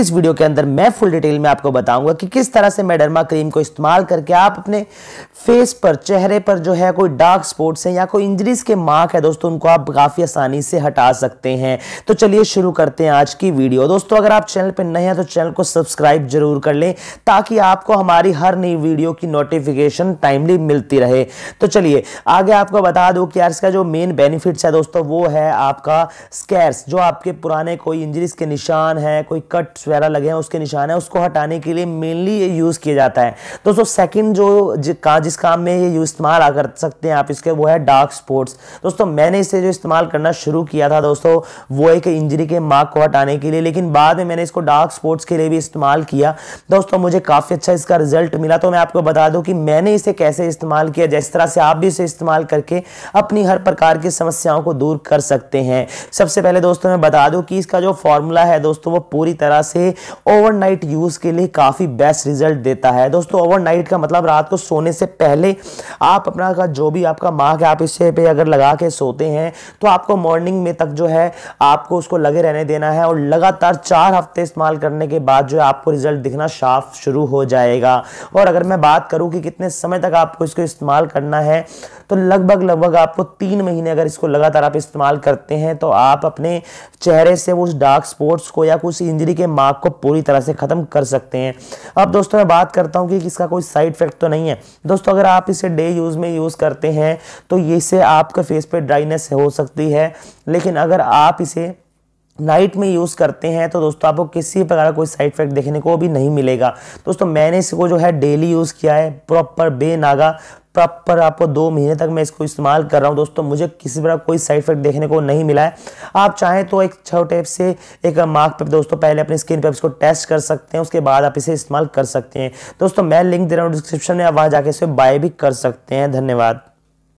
की इस वीडियो के अंदर मैं फुल डिटेल में आपको बताऊंगा कि किस तरह से मेडरमा क्रीम को इस्तेमाल करके आप अपने फेस पर चेहरे पर जो है कोई डार्क स्पॉट्स हैं या कोई इंजरीज के मार्क है दोस्तों उनको आप काफ़ी आसानी से हटा सकते हैं तो चलिए शुरू करते हैं आज की वीडियो दोस्तों अगर आप चैनल पर नए हैं तो चैनल को सब्सक्राइब जरूर कर लें ताकि आपको हमारी हर नई वीडियो की नोटिफिकेशन टाइमली मिलती रहे तो चलिए आगे आपको बता दूँ कि यार इसका जो मेन बेनिफिट्स है दोस्तों वो है आपका स्कैर्स जो आपके पुराने कोई इंजरीज के निशान हैं कोई कट्स वगैरह लगे हैं उसके निशान है उसको हटाने के लिए मेनली ये यूज़ किया जाता है दोस्तों सेकंड जो का जिस काम में ये यूज इस्तेमाल कर सकते हैं आप इसके वो है डार्क स्पॉट्स दोस्तों मैंने इसे जो इस्तेमाल करना शुरू किया था दोस्तों वो एक इंजरी के मार्क को हटाने के लिए लेकिन बाद में मैंने इसको डार्क स्पॉट्स के लिए भी इस्तेमाल किया दोस्तों मुझे काफ़ी अच्छा इसका रिजल्ट मिला तो मैं आपको बता दूँ कि मैंने इसे कैसे इस्तेमाल किया जिस तरह से आप भी इसे इस्तेमाल करके अपनी हर प्रकार की समस्याओं को दूर कर सकते हैं सबसे पहले दोस्तों मैं बता दूँ कि इसका जो फॉर्मूला है दोस्तों वो पूरी तरह से ओवरनाइट यूज़ के लिए काफ़ी बेस्ट रिजल्ट देता है दोस्तों ओवरनाइट का मतलब रात को सोने से पहले आप अपना का जो भी आपका मार्क आप इससे पे अगर लगा के सोते हैं तो आपको मॉर्निंग में तक जो है आपको उसको लगे रहने देना है और लगातार चार हफ्ते इस्तेमाल करने के बाद जो है आपको रिजल्ट दिखना साफ शुरू हो जाएगा और अगर मैं बात करूँ कि कितने समय तक आपको इसको इस्तेमाल करना है तो लगभग लगभग आपको तीन महीने अगर इसको लगातार आप इस्तेमाल करते हैं तो आप अपने चेहरे से उस डार्क स्पॉट्स को या कुछ इंजरी के दिमाग को पूरी तरह से ख़त्म कर सकते हैं अब दोस्तों मैं बात करता हूँ कि इसका कोई साइड इफेक्ट तो नहीं है दोस्तों अगर आप इसे डे यूज़ में यूज़ करते हैं तो इसे आपके फेस पर ड्राइनेस हो सकती है लेकिन अगर आप इसे नाइट में यूज़ करते हैं तो दोस्तों आपको किसी प्रकार का कोई साइड इफेक्ट देखने को भी नहीं मिलेगा दोस्तों मैंने इसको जो है डेली यूज़ किया है प्रॉपर बेनागा प्रॉपर आपको दो महीने तक मैं इसको इस्तेमाल कर रहा हूँ दोस्तों मुझे किसी तरह कोई साइड इफेक्ट देखने को नहीं मिला है आप चाहें तो एक छोटे से एक मार्क पे दोस्तों पहले अपनी स्किन पे इसको टेस्ट कर सकते हैं उसके बाद आप इसे इस्तेमाल कर सकते हैं दोस्तों मैं लिंक दे रहा हूँ डिस्क्रिप्शन में आप वहाँ जाके इसे बाय भी कर सकते हैं धन्यवाद